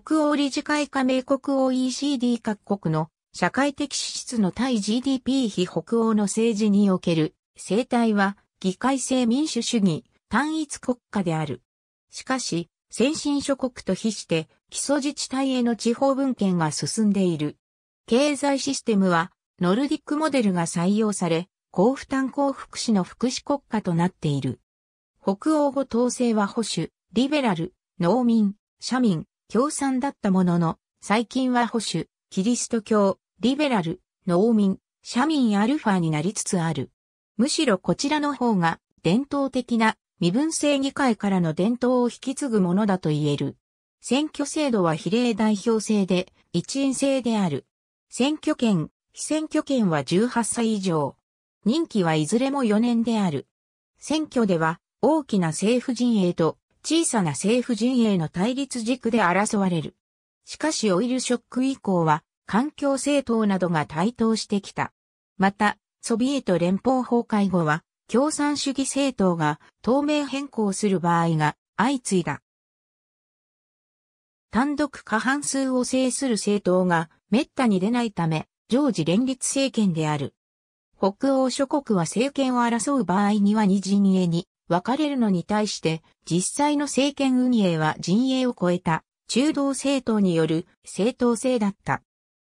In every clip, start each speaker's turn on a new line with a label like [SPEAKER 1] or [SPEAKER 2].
[SPEAKER 1] 北欧理事会加盟国 OECD 各国の社会的支出の対 GDP 比北欧の政治における生態は議会制民主主義単一国家である。しかし、先進諸国と比して基礎自治体への地方分権が進んでいる。経済システムはノルディックモデルが採用され、高負担高福祉の福祉国家となっている。北欧語統制は保守、リベラル、農民、社民、共産だったものの、最近は保守、キリスト教、リベラル、農民、社民アルファになりつつある。むしろこちらの方が伝統的な身分制議会からの伝統を引き継ぐものだと言える。選挙制度は比例代表制で一員制である。選挙権、非選挙権は18歳以上。任期はいずれも4年である。選挙では大きな政府陣営と小さな政府陣営の対立軸で争われる。しかしオイルショック以降は環境政党などが台頭してきた。また、ソビエト連邦崩壊後は共産主義政党が透明変更する場合が相次いだ。単独過半数を制する政党が滅多に出ないため、常時連立政権である。北欧諸国は政権を争う場合には二陣営に分かれるのに対して、実際の政権運営は陣営を超えた中道政党による政党制だった。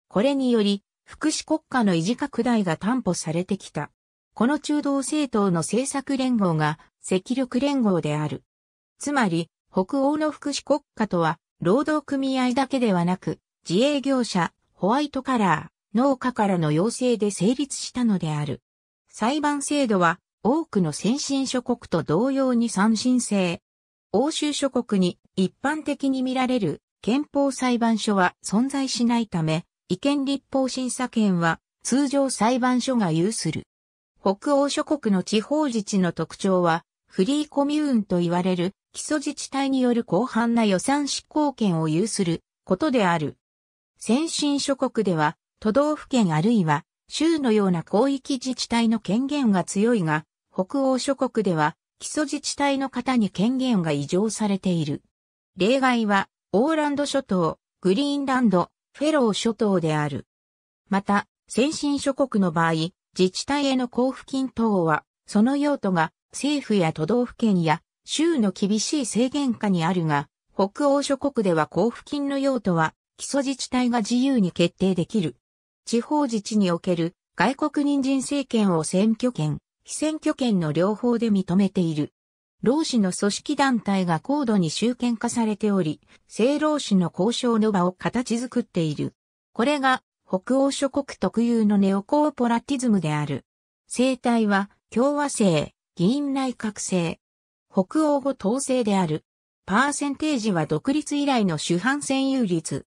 [SPEAKER 1] これにより、福祉国家の維持拡大が担保されてきた。この中道政党の政策連合が赤力連合である。つまり、北欧の福祉国家とは、労働組合だけではなく、自営業者、ホワイトカラー、農家からの要請で成立したのである。裁判制度は、多くの先進諸国と同様に三審制。欧州諸国に一般的に見られる憲法裁判所は存在しないため、違憲立法審査権は通常裁判所が有する。北欧諸国の地方自治の特徴は、フリーコミューンと言われる基礎自治体による広範な予算執行権を有することである。先進諸国では、都道府県あるいは州のような広域自治体の権限が強いが、北欧諸国では基礎自治体の方に権限が移譲されている。例外は、オーランド諸島、グリーンランド、フェロー諸島である。また、先進諸国の場合、自治体への交付金等は、その用途が政府や都道府県や州の厳しい制限下にあるが、北欧諸国では交付金の用途は基礎自治体が自由に決定できる。地方自治における外国人人政権を選挙権、非選挙権の両方で認めている。労使の組織団体が高度に集権化されており、政労使の交渉の場を形作っている。これが北欧諸国特有のネオコーポラティズムである。政体は共和制、議員内閣制。北欧語統制である。パーセンテージは独立以来の主犯占有率。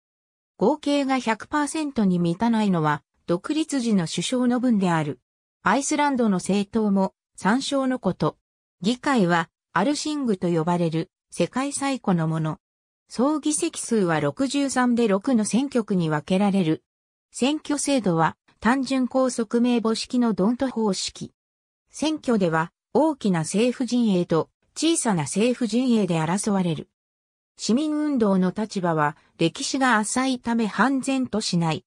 [SPEAKER 1] 合計が100%に満たないのは、独立時の首相の分である。アイスランドの政党も参照のこと。議会はアルシングと呼ばれる世界最古のもの。総議席数は63で6の選挙区に分けられる。選挙制度は単純高速名簿式のドント方式。選挙では大きな政府陣営と小さな政府陣営で争われる。市民運動の立場は歴史が浅いため半然としない。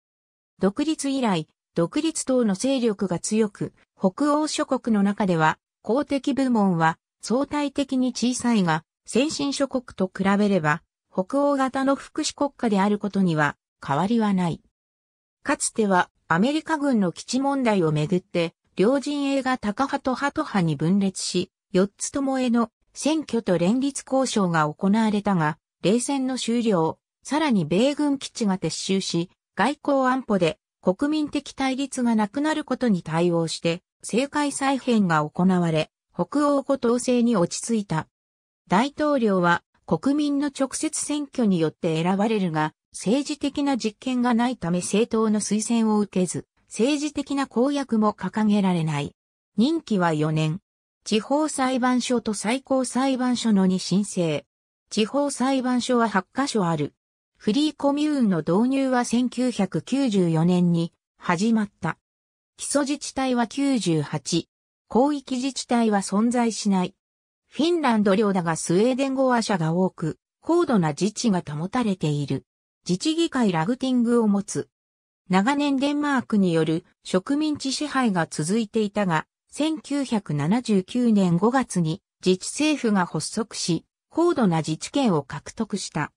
[SPEAKER 1] 独立以来、独立党の勢力が強く、北欧諸国の中では、公的部門は相対的に小さいが、先進諸国と比べれば、北欧型の福祉国家であることには変わりはない。かつてはアメリカ軍の基地問題をめぐって、両陣営が高派とハト派に分裂し、四つともへの選挙と連立交渉が行われたが、冷戦の終了、さらに米軍基地が撤収し、外交安保で国民的対立がなくなることに対応して、政界再編が行われ、北欧後統制に落ち着いた。大統領は国民の直接選挙によって選ばれるが、政治的な実権がないため政党の推薦を受けず、政治的な公約も掲げられない。任期は4年。地方裁判所と最高裁判所の2申請。地方裁判所は8カ所ある。フリーコミューンの導入は1994年に始まった。基礎自治体は98、広域自治体は存在しない。フィンランド領だがスウェーデン語話者が多く、高度な自治が保たれている。自治議会ラグティングを持つ。長年デンマークによる植民地支配が続いていたが、1979年5月に自治政府が発足し、高度な自治権を獲得した。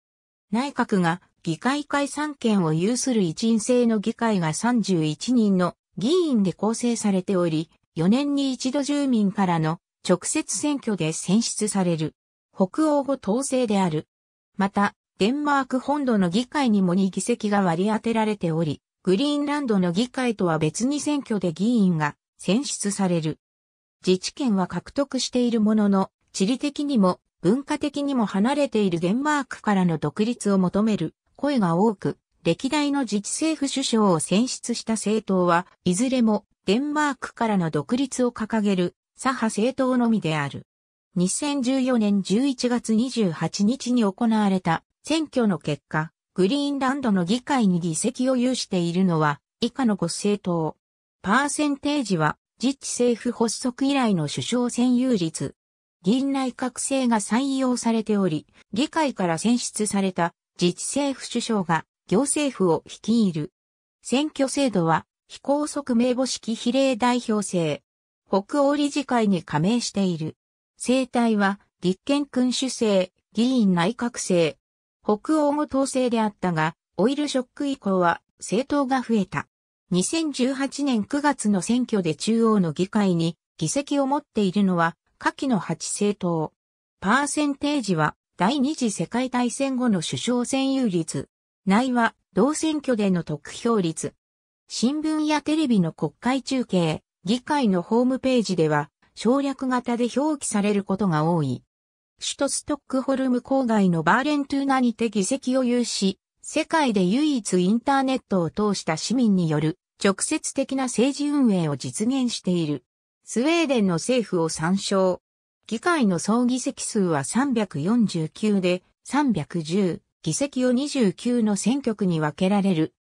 [SPEAKER 1] 内閣が議会解散権を有する一員制の議会が31人の議員で構成されており、4年に一度住民からの直接選挙で選出される。北欧語統制である。また、デンマーク本土の議会にも2議席が割り当てられており、グリーンランドの議会とは別に選挙で議員が選出される。自治権は獲得しているものの、地理的にも文化的にも離れているデンマークからの独立を求める声が多く、歴代の自治政府首相を選出した政党は、いずれもデンマークからの独立を掲げる左派政党のみである。2014年11月28日に行われた選挙の結果、グリーンランドの議会に議席を有しているのは以下の5政党。パーセンテージは自治政府発足以来の首相占有率議院内閣制が採用されており、議会から選出された自治政府首相が行政府を率いる。選挙制度は非拘束名簿式比例代表制。北欧理事会に加盟している。政体は立憲君主制、議員内閣制。北欧も統制であったが、オイルショック以降は政党が増えた。2018年9月の選挙で中央の議会に議席を持っているのは下記の8政党。パーセンテージは第二次世界大戦後の首相占有率。内は同選挙での得票率。新聞やテレビの国会中継、議会のホームページでは省略型で表記されることが多い。首都ストックホルム郊外のバーレントゥーナにて議席を有し、世界で唯一インターネットを通した市民による直接的な政治運営を実現している。スウェーデンの政府を参照。議会の総議席数は349で310、議席を29の選挙区に分けられる。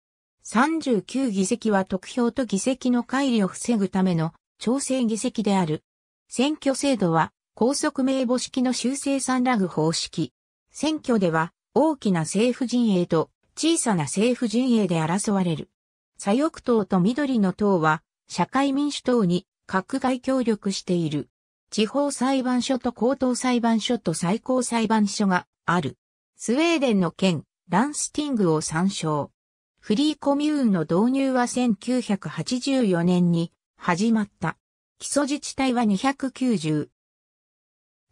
[SPEAKER 1] 39議席は得票と議席の乖離を防ぐための調整議席である。選挙制度は高速名簿式の修正ンラグ方式。選挙では大きな政府陣営と小さな政府陣営で争われる。左翼党と緑の党は社会民主党に各外協力している。地方裁判所と高等裁判所と最高裁判所がある。スウェーデンの県、ランスティングを参照。フリーコミューンの導入は1984年に始まった。基礎自治体は290。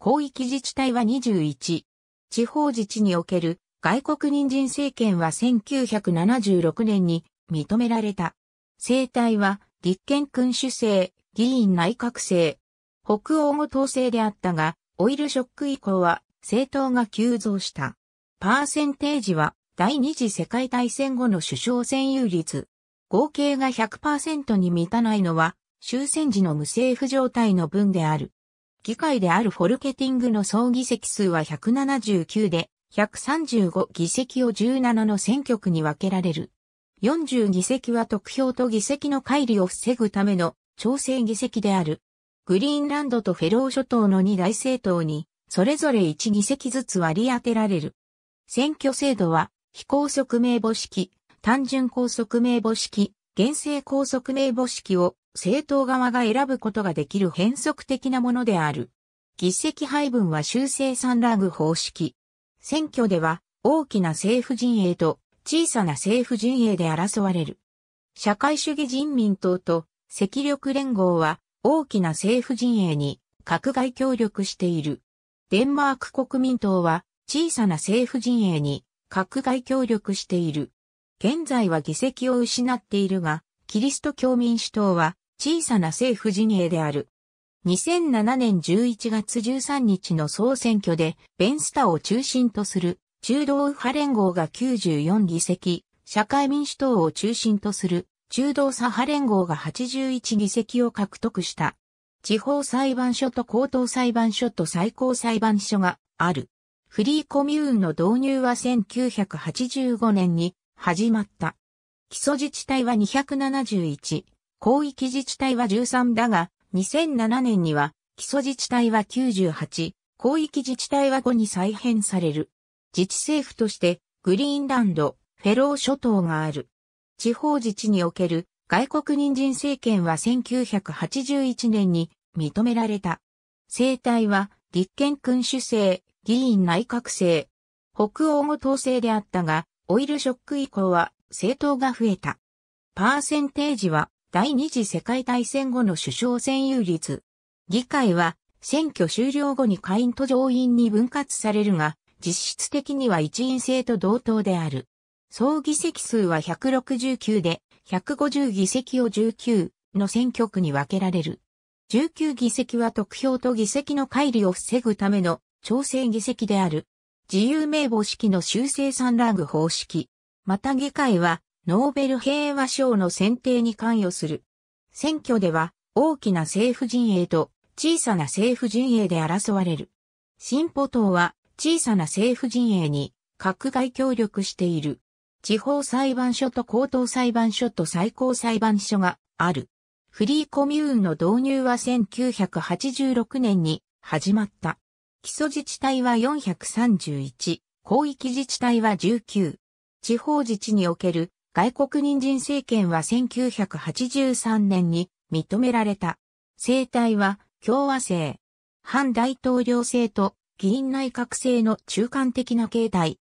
[SPEAKER 1] 広域自治体は21。地方自治における外国人人政権は1976年に認められた。政体は立憲君主制、議員内閣制。北欧語統制であったが、オイルショック以降は政党が急増した。パーセンテージは第二次世界大戦後の首相占有率。合計が100%に満たないのは終戦時の無政府状態の分である。議会であるフォルケティングの総議席数は179で、135議席を17の選挙区に分けられる。40議席は得票と議席の乖離を防ぐための調整議席である。グリーンランドとフェロー諸島の2大政党に、それぞれ1議席ずつ割り当てられる。選挙制度は、非高速名簿式、単純拘束名簿式、厳正拘束名簿式を政党側が選ぶことができる変則的なものである。議席配分は修正三ラグ方式。選挙では大きな政府陣営と小さな政府陣営で争われる。社会主義人民党と赤力連合は大きな政府陣営に閣外協力している。デンマーク国民党は小さな政府陣営に閣外協力している。現在は議席を失っているが、キリスト教民主党は小さな政府陣営である。2007年11月13日の総選挙でベンスタを中心とする中道右派連合が94議席、社会民主党を中心とする中道左派連合が81議席を獲得した。地方裁判所と高等裁判所と最高裁判所がある。フリーコミューンの導入は1985年に始まった。基礎自治体は271、広域自治体は13だが、2007年には基礎自治体は98、広域自治体は5に再編される。自治政府としてグリーンランド、フェロー諸島がある。地方自治における外国人人政権は1981年に認められた。政体は立憲君主制、議員内閣制。北欧語統制であったが、オイルショック以降は政党が増えた。パーセンテージは第二次世界大戦後の首相占有率。議会は選挙終了後に下院と上院に分割されるが、実質的には一院制と同等である。総議席数は169で、150議席を19の選挙区に分けられる。19議席は得票と議席の乖離を防ぐための調整議席である。自由名簿式の修正三ラグ方式。また議会はノーベル平和賞の選定に関与する。選挙では大きな政府陣営と小さな政府陣営で争われる。進歩党は小さな政府陣営に閣外協力している。地方裁判所と高等裁判所と最高裁判所がある。フリーコミューンの導入は1986年に始まった。基礎自治体は431、広域自治体は19。地方自治における外国人人政権は1983年に認められた。政体は共和制、反大統領制と議員内閣制の中間的な形態。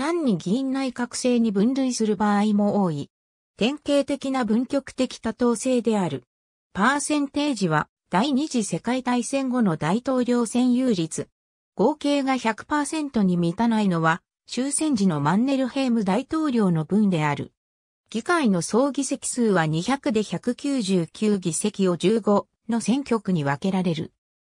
[SPEAKER 1] 単に議員内閣制に分類する場合も多い。典型的な文局的多党制である。パーセンテージは第二次世界大戦後の大統領選有率。合計が100%に満たないのは終戦時のマンネルヘイム大統領の分である。議会の総議席数は200で199議席を15の選挙区に分けられる。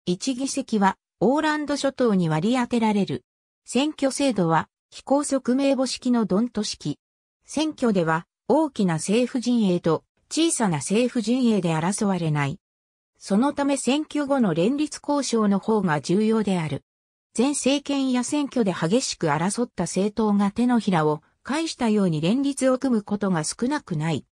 [SPEAKER 1] 1議席はオーランド諸島に割り当てられる。選挙制度は非公職名簿式のドント式。選挙では大きな政府陣営と小さな政府陣営で争われない。そのため選挙後の連立交渉の方が重要である。前政権や選挙で激しく争った政党が手のひらを返したように連立を組むことが少なくない。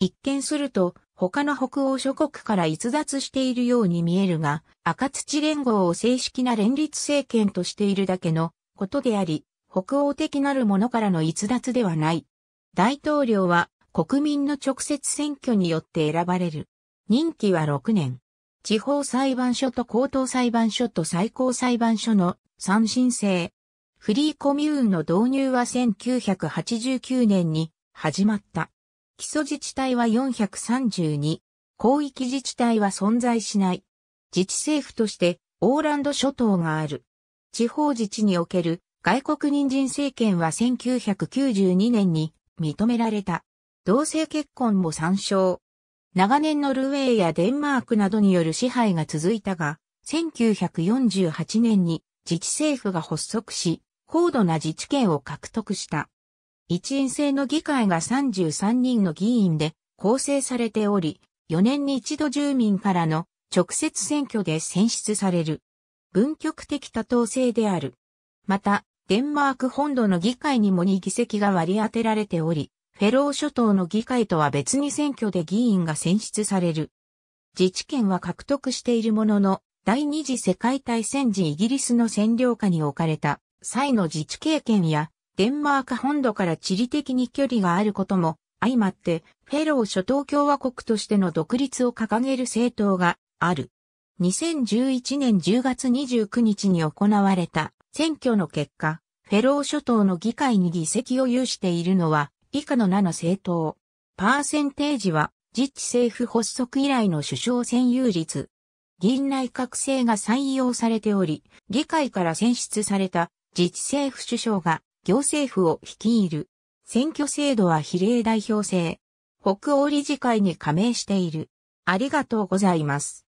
[SPEAKER 1] 一見すると他の北欧諸国から逸脱しているように見えるが、赤土連合を正式な連立政権としているだけのことであり、北欧的なるものからの逸脱ではない。大統領は国民の直接選挙によって選ばれる。任期は6年。地方裁判所と高等裁判所と最高裁判所の三審制。フリーコミューンの導入は1989年に始まった。基礎自治体は432、広域自治体は存在しない。自治政府としてオーランド諸島がある。地方自治における外国人人政権は1992年に認められた。同性結婚も参照。長年ノルウェーやデンマークなどによる支配が続いたが、1948年に自治政府が発足し、高度な自治権を獲得した。一員制の議会が33人の議員で構成されており、4年に一度住民からの直接選挙で選出される。文局的多党制である。また、デンマーク本土の議会にも2議席が割り当てられており、フェロー諸島の議会とは別に選挙で議員が選出される。自治権は獲得しているものの、第二次世界大戦時イギリスの占領下に置かれた際の自治経験や、デンマーク本土から地理的に距離があることも相まって、フェロー諸島共和国としての独立を掲げる政党がある。2011年10月29日に行われた選挙の結果、フェロー諸島の議会に議席を有しているのは、以下の7政党。パーセンテージは、自治政府発足以来の首相占有率。議員内閣制が採用されており、議会から選出された自治政府首相が行政府を率いる。選挙制度は比例代表制。北欧理事会に加盟している。ありがとうございます。